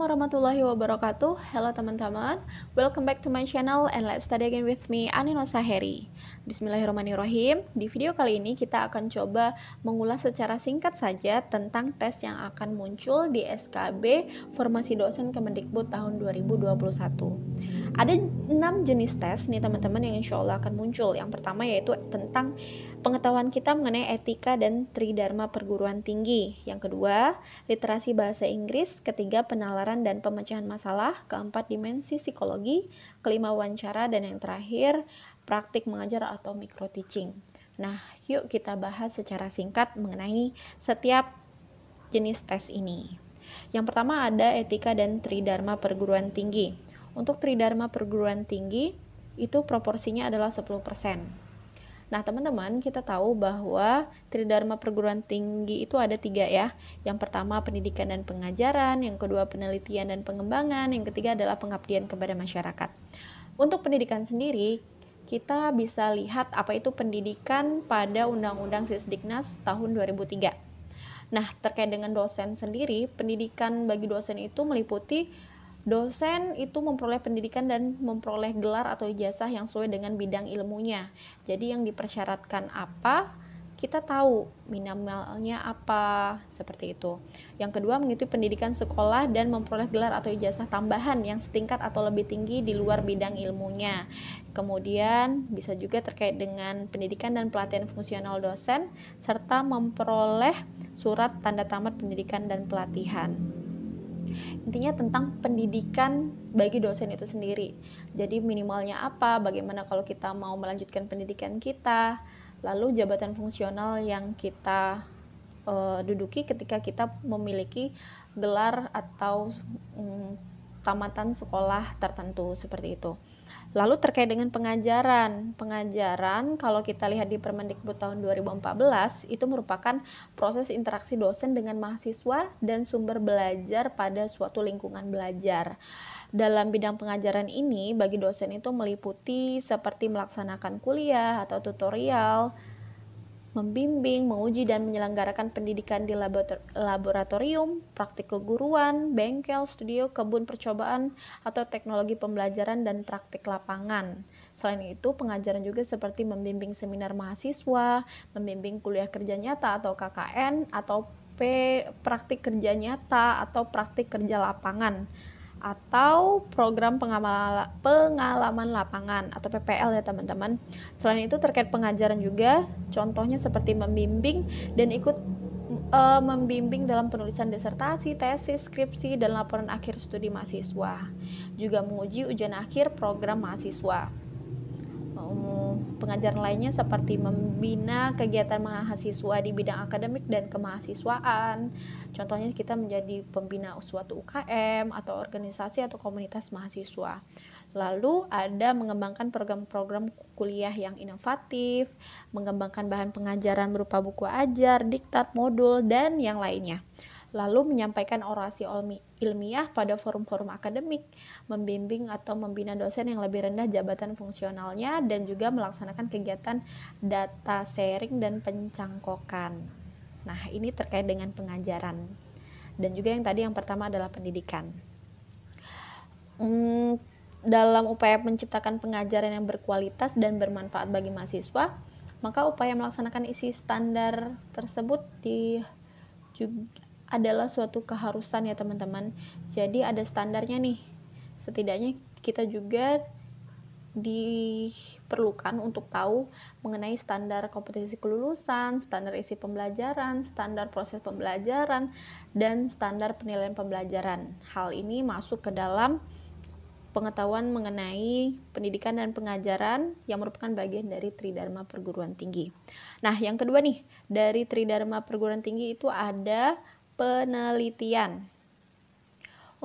Assalamualaikum warahmatullahi wabarakatuh Halo teman-teman Welcome back to my channel and let's study again with me Anino Saheri Bismillahirrahmanirrahim Di video kali ini kita akan coba mengulas secara singkat saja Tentang tes yang akan muncul di SKB Formasi Dosen Kemendikbud tahun 2021 ada enam jenis tes nih teman-teman yang insya Allah akan muncul. Yang pertama yaitu tentang pengetahuan kita mengenai etika dan tridharma perguruan tinggi. Yang kedua, literasi bahasa Inggris. Ketiga, penalaran dan pemecahan masalah. Keempat, dimensi psikologi. Kelima, wawancara. Dan yang terakhir, praktik mengajar atau micro teaching. Nah, yuk kita bahas secara singkat mengenai setiap jenis tes ini. Yang pertama ada etika dan tridharma perguruan tinggi. Untuk tridharma perguruan tinggi itu proporsinya adalah 10%. Nah, teman-teman, kita tahu bahwa tridharma perguruan tinggi itu ada tiga ya. Yang pertama pendidikan dan pengajaran, yang kedua penelitian dan pengembangan, yang ketiga adalah pengabdian kepada masyarakat. Untuk pendidikan sendiri, kita bisa lihat apa itu pendidikan pada Undang-Undang Sisdiknas tahun 2003. Nah, terkait dengan dosen sendiri, pendidikan bagi dosen itu meliputi Dosen itu memperoleh pendidikan dan memperoleh gelar atau ijazah yang sesuai dengan bidang ilmunya. Jadi yang dipersyaratkan apa, kita tahu minimalnya apa seperti itu. Yang kedua mengikuti pendidikan sekolah dan memperoleh gelar atau ijazah tambahan yang setingkat atau lebih tinggi di luar bidang ilmunya. Kemudian bisa juga terkait dengan pendidikan dan pelatihan fungsional dosen serta memperoleh surat tanda tamat pendidikan dan pelatihan. Intinya tentang pendidikan bagi dosen itu sendiri. Jadi minimalnya apa, bagaimana kalau kita mau melanjutkan pendidikan kita, lalu jabatan fungsional yang kita uh, duduki ketika kita memiliki gelar atau um, tamatan sekolah tertentu seperti itu. Lalu terkait dengan pengajaran, pengajaran kalau kita lihat di Permendikbud tahun 2014 itu merupakan proses interaksi dosen dengan mahasiswa dan sumber belajar pada suatu lingkungan belajar. Dalam bidang pengajaran ini bagi dosen itu meliputi seperti melaksanakan kuliah atau tutorial, membimbing, menguji dan menyelenggarakan pendidikan di laboratorium, praktik keguruan, bengkel, studio, kebun percobaan atau teknologi pembelajaran dan praktik lapangan. Selain itu, pengajaran juga seperti membimbing seminar mahasiswa, membimbing kuliah kerja nyata atau KKN atau P praktik kerja nyata atau praktik kerja lapangan atau program pengalaman lapangan atau PPL ya teman-teman. Selain itu terkait pengajaran juga, contohnya seperti membimbing dan ikut e, membimbing dalam penulisan disertasi, tesis, skripsi dan laporan akhir studi mahasiswa. Juga menguji ujian akhir program mahasiswa pengajaran lainnya seperti membina kegiatan mahasiswa di bidang akademik dan kemahasiswaan. Contohnya kita menjadi pembina suatu UKM atau organisasi atau komunitas mahasiswa. Lalu ada mengembangkan program-program kuliah yang inovatif, mengembangkan bahan pengajaran berupa buku ajar, diktat, modul, dan yang lainnya lalu menyampaikan orasi ilmiah pada forum-forum akademik, membimbing atau membina dosen yang lebih rendah jabatan fungsionalnya, dan juga melaksanakan kegiatan data sharing dan pencangkokan. Nah, ini terkait dengan pengajaran. Dan juga yang tadi yang pertama adalah pendidikan. Hmm, dalam upaya menciptakan pengajaran yang berkualitas dan bermanfaat bagi mahasiswa, maka upaya melaksanakan isi standar tersebut di juga adalah suatu keharusan ya teman-teman. Jadi ada standarnya nih. Setidaknya kita juga diperlukan untuk tahu mengenai standar kompetensi kelulusan, standar isi pembelajaran, standar proses pembelajaran, dan standar penilaian pembelajaran. Hal ini masuk ke dalam pengetahuan mengenai pendidikan dan pengajaran yang merupakan bagian dari Tridharma Perguruan Tinggi. Nah, yang kedua nih, dari Tridharma Perguruan Tinggi itu ada penelitian.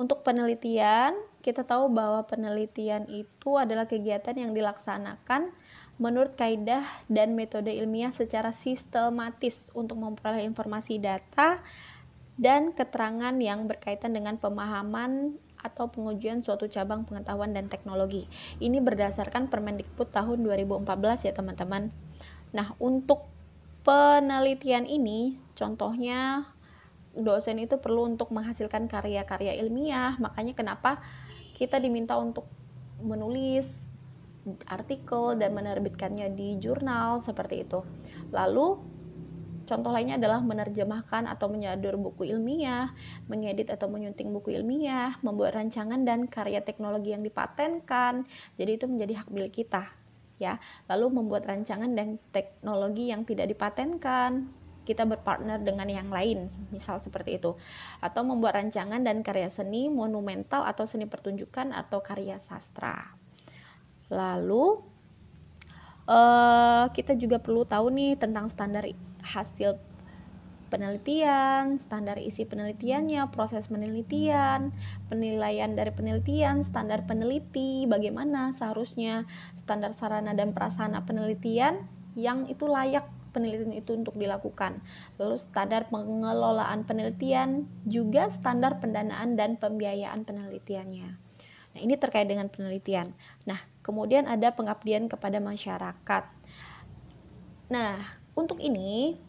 Untuk penelitian, kita tahu bahwa penelitian itu adalah kegiatan yang dilaksanakan menurut kaidah dan metode ilmiah secara sistematis untuk memperoleh informasi data dan keterangan yang berkaitan dengan pemahaman atau pengujian suatu cabang pengetahuan dan teknologi. Ini berdasarkan Permendikbud tahun 2014 ya, teman-teman. Nah, untuk penelitian ini contohnya dosen itu perlu untuk menghasilkan karya-karya ilmiah makanya kenapa kita diminta untuk menulis artikel dan menerbitkannya di jurnal seperti itu. Lalu contoh lainnya adalah menerjemahkan atau menyadur buku ilmiah, mengedit atau menyunting buku ilmiah, membuat rancangan dan karya teknologi yang dipatenkan. Jadi itu menjadi hak milik kita ya. Lalu membuat rancangan dan teknologi yang tidak dipatenkan, kita berpartner dengan yang lain, misal seperti itu. Atau membuat rancangan dan karya seni monumental atau seni pertunjukan atau karya sastra. Lalu eh, kita juga perlu tahu nih tentang standar hasil penelitian, standar isi penelitiannya, proses penelitian, penilaian dari penelitian, standar peneliti, bagaimana seharusnya standar sarana dan prasarana penelitian yang itu layak penelitian itu untuk dilakukan. Lalu standar pengelolaan penelitian, juga standar pendanaan dan pembiayaan penelitiannya. Nah, ini terkait dengan penelitian. Nah, kemudian ada pengabdian kepada masyarakat. Nah, untuk ini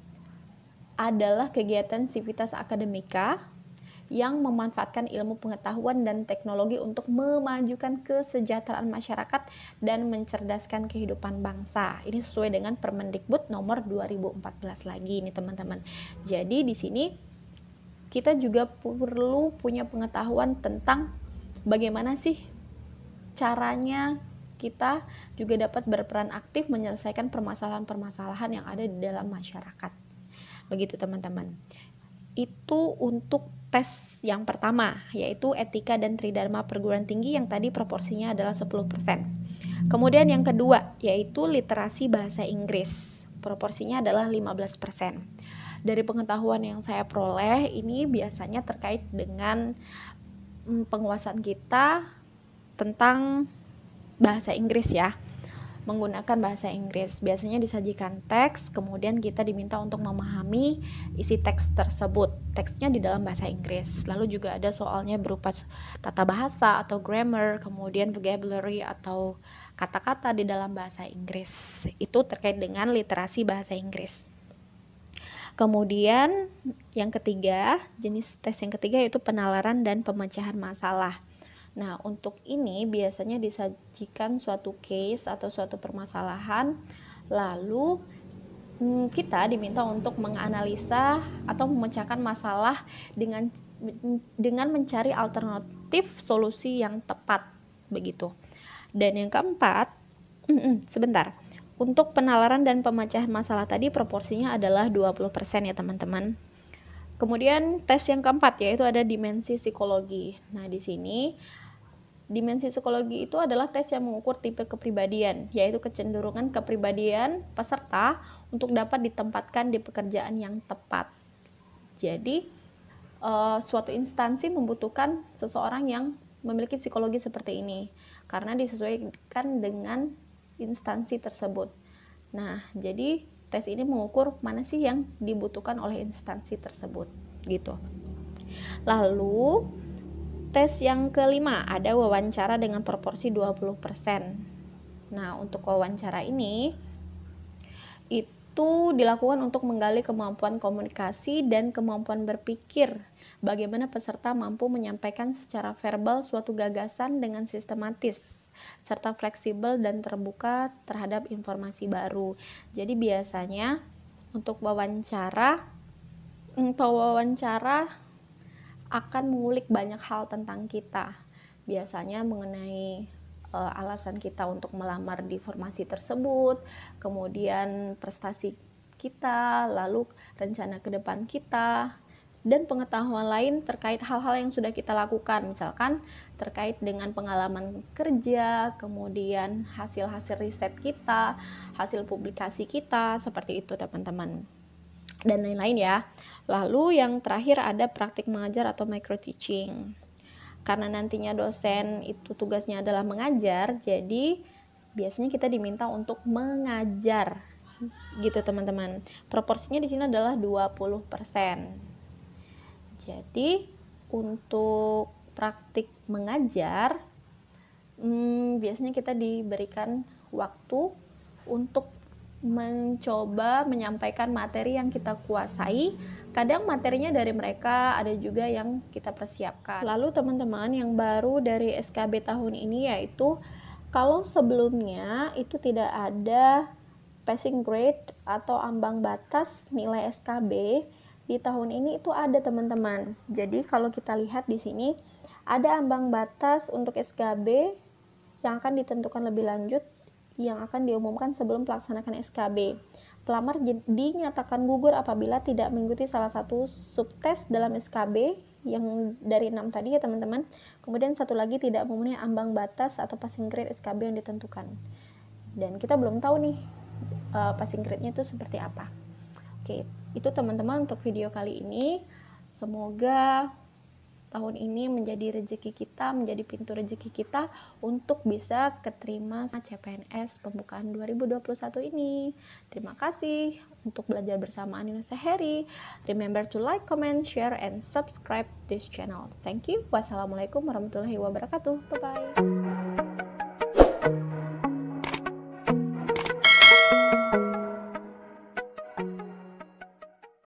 adalah kegiatan sivitas akademika yang memanfaatkan ilmu pengetahuan dan teknologi untuk memajukan kesejahteraan masyarakat dan mencerdaskan kehidupan bangsa. Ini sesuai dengan Permendikbud nomor 2014 lagi ini teman-teman. Jadi di sini kita juga perlu punya pengetahuan tentang bagaimana sih caranya kita juga dapat berperan aktif menyelesaikan permasalahan-permasalahan yang ada di dalam masyarakat. Begitu teman-teman itu untuk tes yang pertama, yaitu etika dan tridharma perguruan tinggi yang tadi proporsinya adalah 10%. Kemudian yang kedua, yaitu literasi bahasa Inggris. Proporsinya adalah 15%. Dari pengetahuan yang saya peroleh, ini biasanya terkait dengan mm, penguasaan kita tentang bahasa Inggris ya menggunakan bahasa Inggris. Biasanya disajikan teks, kemudian kita diminta untuk memahami isi teks tersebut. Teksnya di dalam bahasa Inggris. Lalu juga ada soalnya berupa tata bahasa atau grammar, kemudian vocabulary atau kata-kata di dalam bahasa Inggris. Itu terkait dengan literasi bahasa Inggris. Kemudian yang ketiga, jenis tes yang ketiga yaitu penalaran dan pemecahan masalah. Nah, untuk ini biasanya disajikan suatu case atau suatu permasalahan, lalu hmm, kita diminta untuk menganalisa atau memecahkan masalah dengan dengan mencari alternatif solusi yang tepat begitu. Dan yang keempat, sebentar. Untuk penalaran dan pemecahan masalah tadi proporsinya adalah 20% ya teman-teman. Kemudian tes yang keempat yaitu ada dimensi psikologi. Nah, di sini Dimensi psikologi itu adalah tes yang mengukur tipe kepribadian, yaitu kecenderungan kepribadian peserta untuk dapat ditempatkan di pekerjaan yang tepat. Jadi, uh, suatu instansi membutuhkan seseorang yang memiliki psikologi seperti ini karena disesuaikan dengan instansi tersebut. Nah, jadi tes ini mengukur mana sih yang dibutuhkan oleh instansi tersebut gitu. Lalu Tes yang kelima ada wawancara dengan proporsi 20%. Nah, untuk wawancara ini itu dilakukan untuk menggali kemampuan komunikasi dan kemampuan berpikir. Bagaimana peserta mampu menyampaikan secara verbal suatu gagasan dengan sistematis serta fleksibel dan terbuka terhadap informasi baru. Jadi biasanya untuk wawancara wawancara akan mengulik banyak hal tentang kita. Biasanya mengenai uh, alasan kita untuk melamar di formasi tersebut, kemudian prestasi kita, lalu rencana ke depan kita, dan pengetahuan lain terkait hal-hal yang sudah kita lakukan, misalkan terkait dengan pengalaman kerja, kemudian hasil-hasil riset kita, hasil publikasi kita, seperti itu, teman-teman dan lain-lain ya. Lalu yang terakhir ada praktik mengajar atau micro teaching. Karena nantinya dosen itu tugasnya adalah mengajar, jadi biasanya kita diminta untuk mengajar gitu teman-teman. Proporsinya di sini adalah 20%. Jadi untuk praktik mengajar hmm, biasanya kita diberikan waktu untuk mencoba menyampaikan materi yang kita kuasai. Kadang materinya dari mereka, ada juga yang kita persiapkan. Lalu teman-teman yang baru dari SKB tahun ini yaitu kalau sebelumnya itu tidak ada passing grade atau ambang batas nilai SKB, di tahun ini itu ada teman-teman. Jadi kalau kita lihat di sini ada ambang batas untuk SKB yang akan ditentukan lebih lanjut yang akan diumumkan sebelum pelaksanaan SKB. Pelamar dinyatakan gugur apabila tidak mengikuti salah satu subtes dalam SKB yang dari 6 tadi ya teman-teman. Kemudian satu lagi tidak memenuhi ambang batas atau passing grade SKB yang ditentukan. Dan kita belum tahu nih uh, passing grade-nya itu seperti apa. Oke, itu teman-teman untuk video kali ini. Semoga tahun ini menjadi rezeki kita, menjadi pintu rezeki kita untuk bisa keterima CPNS pembukaan 2021 ini. Terima kasih untuk belajar bersama Anina Seheri. Remember to like, comment, share, and subscribe this channel. Thank you. Wassalamualaikum warahmatullahi wabarakatuh. Bye-bye.